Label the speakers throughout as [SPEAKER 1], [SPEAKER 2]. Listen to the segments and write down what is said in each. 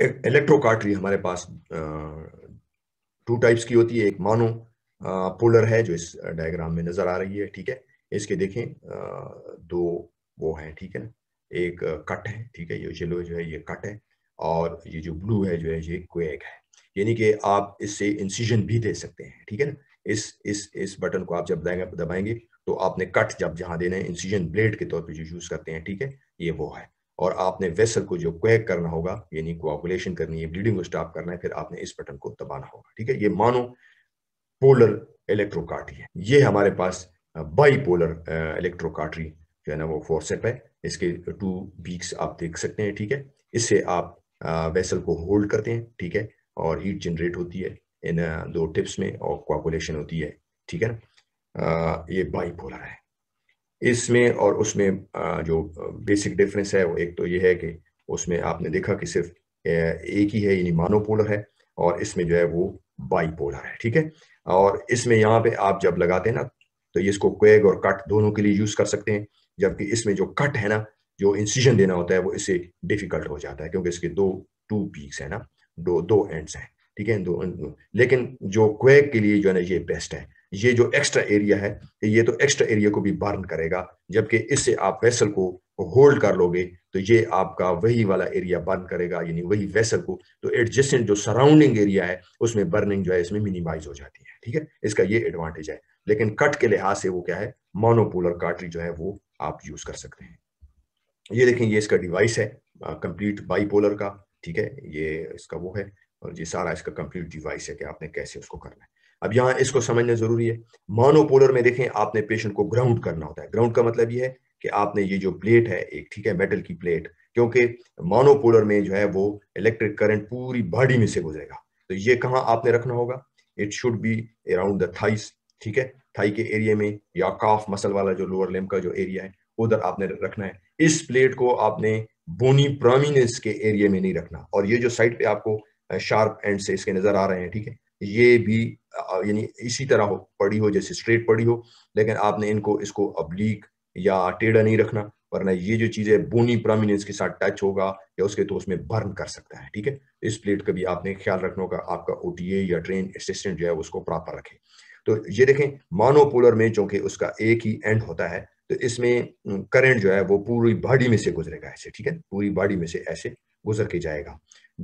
[SPEAKER 1] इलेक्ट्रोकार्टरी हमारे पास two types की होती है एक मानो पोलर है जो इस डायग्राम में नजर आ रही है ठीक है इसके देखें दो वो है ठीक है ना एक कट है ठीक है ये येलो जो है ये कट है और ये जो ब्लू है जो है ये क्वेक है यानी कि आप इससे इंसिजन भी दे सकते हैं ठीक है ना इस इस इस बटन को आप जब दबाएंगे तो आपने कट जब जहां देना है इंसिजन ब्लेड के तौर पे जो यूज करते हैं ठीक है ये वो है और आपने वेसल को जो क्वेक करना होगा यानी कोआकुलेशन करनी है ब्लीडिंग को स्टॉप करना है फिर आपने इस बटन को दबाना होगा ठीक है ये मानो पोलर इलेक्ट्रोकार्टी है ये हमारे पास बाई पोलर इलेक्ट्रोकार्टरी जो है ना वो फोर्सेप है इसके टू बीक्स आप देख सकते हैं ठीक है इससे आप वेसल को होल्ड करते हैं ठीक है और हीट जनरेट होती है इन दो टिप्स में और कोआकुलेशन होती है ठीक है ना ये बाई पोलर है इसमें और उसमें जो बेसिक डिफरेंस है वो एक तो ये है कि उसमें आपने देखा कि सिर्फ एक ही है यानी मानोपोलर है और इसमें जो है वो बाईपोलर है ठीक है और इसमें यहाँ पे आप जब लगाते हैं ना तो ये इसको क्वेग और कट दोनों के लिए यूज कर सकते हैं जबकि इसमें जो कट है ना जो इंसिजन देना होता है वो इससे डिफिकल्ट हो जाता है क्योंकि इसके दो टू पीक्स है ना दो दो एंड्स हैं ठीक है दो लेकिन जो क्वेग के लिए जो है ना ये बेस्ट है ये जो एक्स्ट्रा एरिया है ये तो एक्स्ट्रा एरिया को भी बर्न करेगा जबकि इससे आप वेसल को होल्ड कर लोगे तो ये आपका वही वाला एरिया बर्न करेगा यानी वही वेसल को तो एडजस्टेंट जो सराउंडिंग एरिया है उसमें बर्निंग जो है इसमें मिनिमाइज हो जाती है ठीक है इसका ये एडवांटेज है लेकिन कट के लिहाज से वो क्या है मोनोपोलर काटरी जो है वो आप यूज कर सकते हैं ये देखें ये इसका डिवाइस है कंप्लीट बाईपोलर का ठीक है ये इसका वो है और ये सारा इसका कंप्लीट डिवाइस है कि आपने कैसे उसको करना है अब यहां इसको समझना जरूरी है मोनोपोलर में देखें आपने पेशेंट को ग्राउंड करना होता है ग्राउंड का मतलब यह है कि आपने ये जो प्लेट है एक ठीक है मेटल की प्लेट क्योंकि मोनोपोलर में जो है वो इलेक्ट्रिक करंट पूरी बॉडी में से गुजरेगा तो ये कहाँ आपने रखना होगा it should be around the thighs ठीक है थाई के एरिया में या काफ मसल वाला जो लोअर लेम का जो एरिया है उधर आपने रखना है इस प्लेट को आपने बोनी प्रोमिनेंस के एरिया में नहीं रखना और ये जो साइड पे आपको शार्प एंड से इसके नजर आ रहे हैं ठीक है ये भी यानी इसी तरह हो पड़ी हो जैसे स्ट्रेट पड़ी हो लेकिन आपने इनको इसको अब्लीक या टेढ़ा नहीं रखना वरना ये जो चीज़ है बोनी प्रोमिनेंस के साथ टच होगा या उसके तो उसमें बर्न कर सकता है ठीक है इस प्लेट का भी आपने ख्याल रखना होगा आपका ओ या ट्रेन असिस्टेंट जो है उसको प्रॉपर रखे तो ये देखें मानोपोलर में चूंकि उसका एक ही एंड होता है तो इसमें करंट जो है वो पूरी बॉडी में से गुजरेगा ऐसे ठीक है पूरी बॉडी में से ऐसे गुजर के जाएगा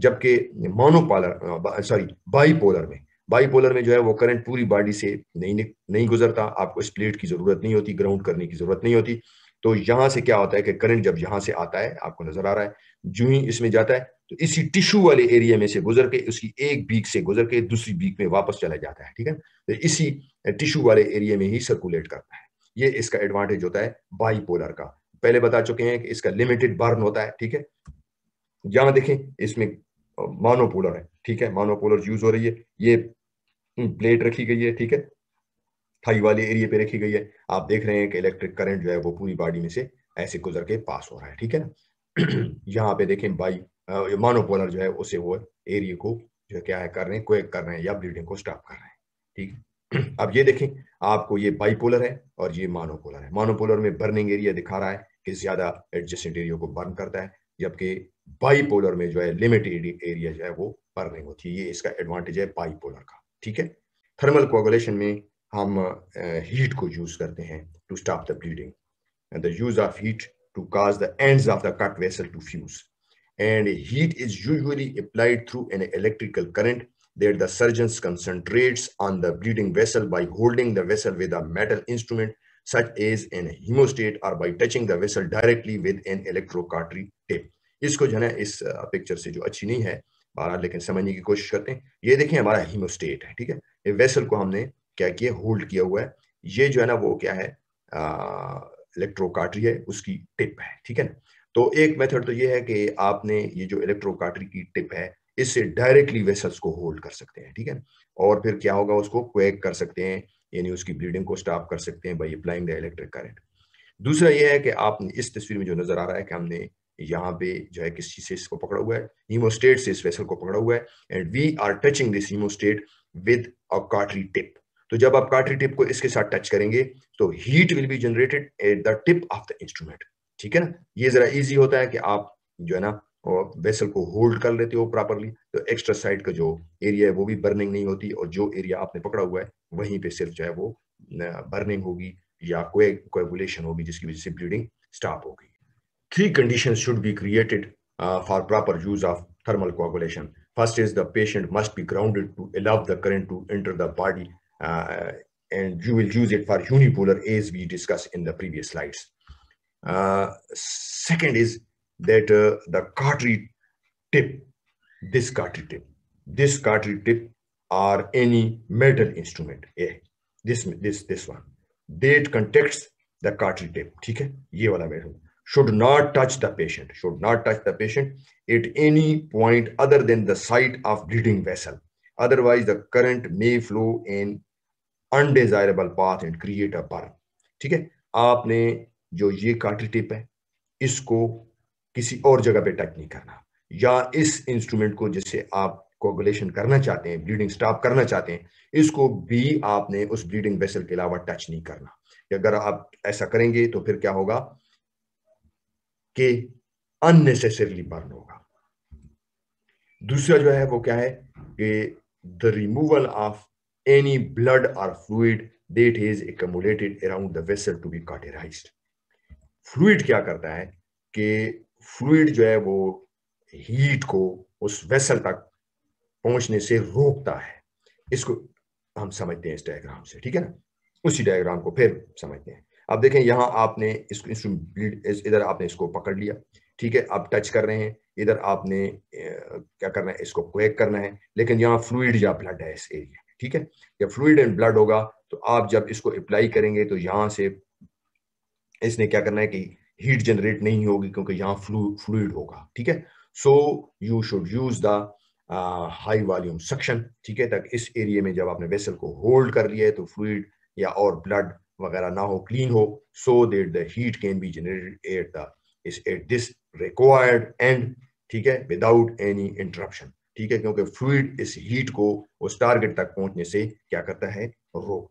[SPEAKER 1] जबकि मोनोपोलर सॉरी बाईपोलर में बाईपोलर में जो है वो करंट पूरी बॉडी से नहीं नहीं गुजरता आपको स्प्लिट की जरूरत नहीं होती ग्राउंड करने की जरूरत नहीं होती तो यहां से क्या होता है कि करंट जब यहां से आता है आपको नजर आ रहा है जो ही इसमें जाता है तो इसी टिश्यू वाले एरिया में से गुजर के उसकी एक बीक से गुजर के दूसरी बीक में वापस चला जाता है ठीक है तो इसी टिश्यू वाले एरिया में ही सर्कुलेट करता है ये इसका एडवांटेज होता है बाईपोलर का पहले बता चुके हैं कि इसका लिमिटेड बर्न होता है ठीक है यहां देखें इसमें मानोपोलर है ठीक है मानोपोलर यूज हो रही है ये हम्म, प्लेट रखी गई है ठीक है थाई वाले एरिया पे रखी गई है आप देख रहे हैं कि इलेक्ट्रिक करंट जो है वो पूरी बॉडी में से ऐसे गुजर के पास हो रहा है ठीक है ना यहाँ पे देखें बाई मानोपोलर जो है उसे वो एरिया को जो क्या है कर रहे हैं क्वेक कर रहे हैं या ब्लीडिंग को स्टॉप कर रहे हैं ठीक है अब ये देखें आपको ये बाइपोलर है और ये मानोपोलर है मानोपोलर में बर्निंग एरिया दिखा रहा है कि ज्यादा एडजस्टेंट एरिया को बर्न करता है जबकि बाईपोलर में जो है लिमिटेड एरिया जो है वो बर्निंग होती है ये इसका एडवांटेज है बाईपोलर का ठीक है थर्मल कोगुलेशन में हम हीट uh, को यूज करते हैं to stop the bleeding the use of heat to cause the end of the cut vessel to fuse and heat is usually applied through an electrical current there the surgeon concentrate on the bleeding vessel by holding the vessel with a metal instrument such as a haemostat और by touching the vessel directly with an electrocautery tip इसको जो है इस picture से जो अच्छी नहीं है महाराज लेकिन समझने की कोशिश करते हैं ये देखिए हमारा हीमोस्टेट है ठीक है ये वेसल को हमने क्या किया होल्ड किया हुआ है ये जो है ना वो क्या है इलेक्ट्रोकाटरी है उसकी टिप है ठीक है ना तो एक मेथड तो ये है कि आपने ये जो इलेक्ट्रोकाटरी की टिप है इससे डायरेक्टली वेसल्स को होल्ड कर सकते हैं ठीक है और फिर क्या होगा उसको क्वेक कर सकते हैं यानी उसकी ब्लीडिंग को स्टॉप कर सकते हैं by applying the electric current दूसरा यह है कि आप इस तस्वीर में जो नजर आ रहा है कि हमने यहाँ पे जो है किस चीज से इसको पकड़ा हुआ है हीमोस्टेट से इस वेसल को पकड़ा हुआ है and we are touching this haemostat with a cautery tip तो जब आप कार्टरी टिप को इसके साथ टच करेंगे तो heat will be generated at the tip of the instrument ठीक है ना ये जरा इजी होता है कि आप जो है ना वेसल को होल्ड कर लेते हो प्रॉपरली तो एक्स्ट्रा साइड का जो एरिया है वो भी बर्निंग नहीं होती और जो एरिया आपने पकड़ा हुआ है वहीं पे सिर्फ जो है वो बर्निंग होगी या कोई कोएगुलेशन होगी जिसकी वजह से ब्लीडिंग स्टॉप होगी three conditions should be created uh, for proper use of thermal coagulation. First is the patient must be grounded to allow the current to enter the body uh, and you will use it for unipolar as we discussed in the previous slides. Uh, second is that uh, the cartridge tip, this cartridge tip, this cartridge tip or any metal instrument, yeah, this, this, this one, that contacts the cartridge tip, okay? should not touch the patient, should not touch the patient at any point other than the site of bleeding vessel. Otherwise, the current may flow in undesirable path and create a burn ठीक है आपने जो ये काटी tip है इसको किसी और जगह पे टच नहीं करना या इस इंस्ट्रूमेंट को जिससे आप कोगुलेशन करना चाहते हैं ब्लीडिंग स्टॉप करना चाहते हैं इसको भी आपने उस ब्लीडिंग वेसल के अलावा टच नहीं करना अगर आप ऐसा करेंगे तो फिर क्या होगा कि अननेसेसरली बर्न होगा दूसरा जो है वो क्या है कि the removal of any blood और fluid that is accumulated around the vessel to be cauterize fluid क्या करता है कि फ्लूड जो है वो हीट को उस वेसल तक पहुंचने से रोकता है इसको हम समझते हैं इस डायग्राम से ठीक है ना उसी डायग्राम को फिर समझते हैं अब देखें यहाँ आपने इसको इधर आपने इसको पकड़ लिया ठीक है आप टच कर रहे हैं इधर आपने क्या करना है इसको क्वेक करना है लेकिन यहाँ फ्लूड या ब्लड है इस एरिया ठीक है जब फ्लूड एंड ब्लड होगा तो आप जब इसको अप्लाई करेंगे तो यहाँ से इसने क्या करना है कि हीट जनरेट नहीं होगी क्योंकि यहाँ फ्लू फ्लूड होगा ठीक है so you should use the high volume suction ठीक है तक इस एरिया में जब आपने वेसल को होल्ड कर लिया है तो फ्लूड या और ब्लड वगैरह ना हो क्लीन हो so that the heat can be generated at this required and ठीक है विदाउट एनी इंटरप्शन ठीक है क्योंकि फ्लूड इस हीट को उस टारगेट तक पहुंचने से क्या करता है रोक